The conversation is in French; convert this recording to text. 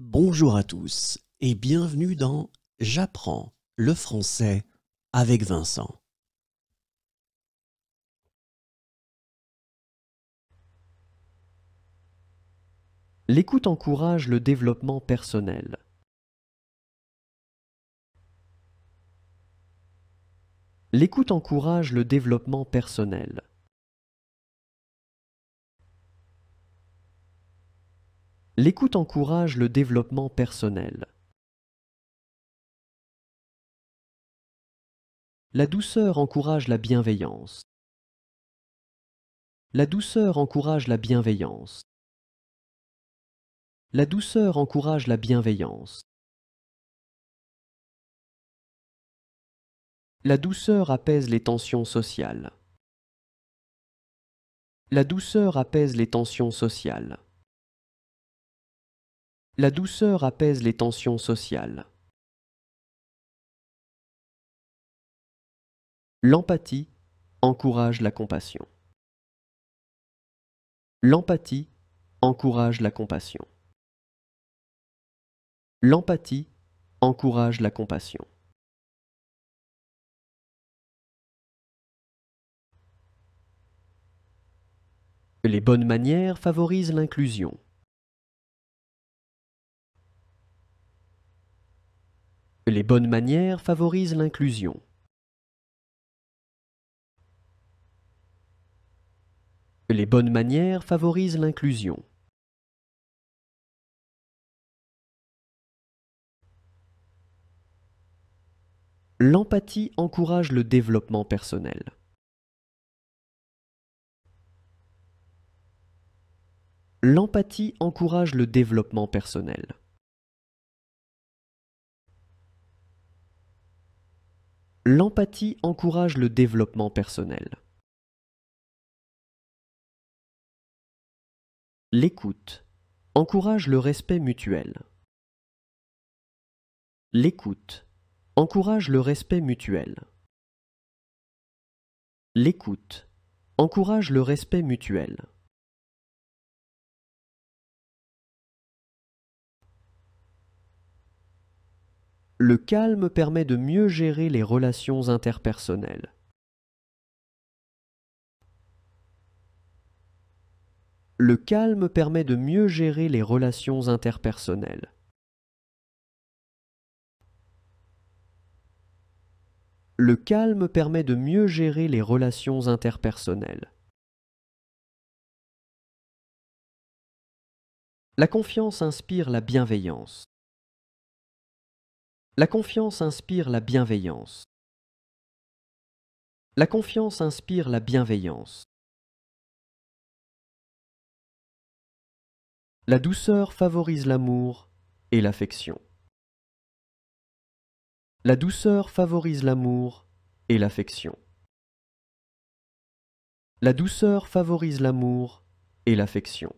Bonjour à tous et bienvenue dans J'apprends le français avec Vincent. L'écoute encourage le développement personnel. L'écoute encourage le développement personnel. L'écoute encourage le développement personnel. La douceur encourage la bienveillance. La douceur encourage la bienveillance. La douceur encourage la bienveillance. La douceur apaise les tensions sociales. La douceur apaise les tensions sociales. La douceur apaise les tensions sociales. L'empathie encourage la compassion. L'empathie encourage la compassion. L'empathie encourage la compassion. Les bonnes manières favorisent l'inclusion. Les bonnes manières favorisent l'inclusion. Les bonnes manières favorisent l'inclusion. L'empathie encourage le développement personnel. L'empathie encourage le développement personnel. l'empathie encourage le développement personnel. L'écoute encourage le respect mutuel. L'écoute encourage le respect mutuel. L'écoute encourage le respect mutuel. le calme permet de mieux gérer les relations interpersonnelles. Le calme permet de mieux gérer les relations interpersonnelles. Le calme permet de mieux gérer les relations interpersonnelles. La confiance inspire la bienveillance. La confiance inspire la bienveillance. La confiance inspire la bienveillance. La douceur favorise l'amour et l'affection. La douceur favorise l'amour et l'affection. La douceur favorise l'amour et l'affection.